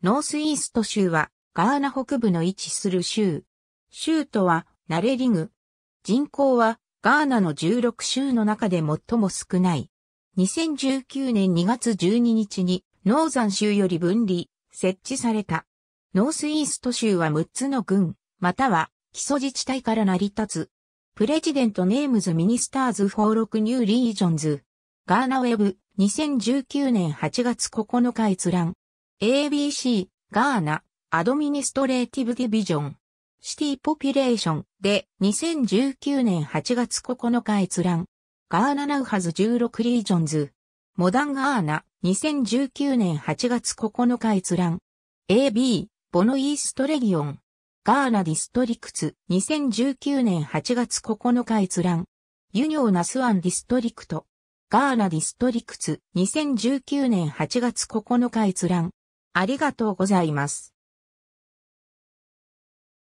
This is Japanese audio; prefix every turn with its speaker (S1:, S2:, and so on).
S1: ノースイースト州
S2: はガーナ北部の位置する州。州都はナレリグ。人口はガーナの16州の中で最も少ない。2019年2月12日にノーザン州より分離、設置された。ノースイースト州は6つの郡、または基礎自治体から成り立つ。プレジデントネームズミニスターズフォーロクニューリージョンズ。ガーナウェブ2019年8月9日閲覧。ABC、ガーナ、アドミニストレーティブディビジョン、シティポピュレーションで2019年8月9日閲覧。ガーナナウハズ16リージョンズ。モダンガーナ2019年8月9日閲覧。AB、ボノイーストレギオン。ガーナディストリクツ2019年8月9日閲覧。ユニョーナスワンディストリクト。ガーナディストリクツ2019年8月9日閲覧。ありがとうございます。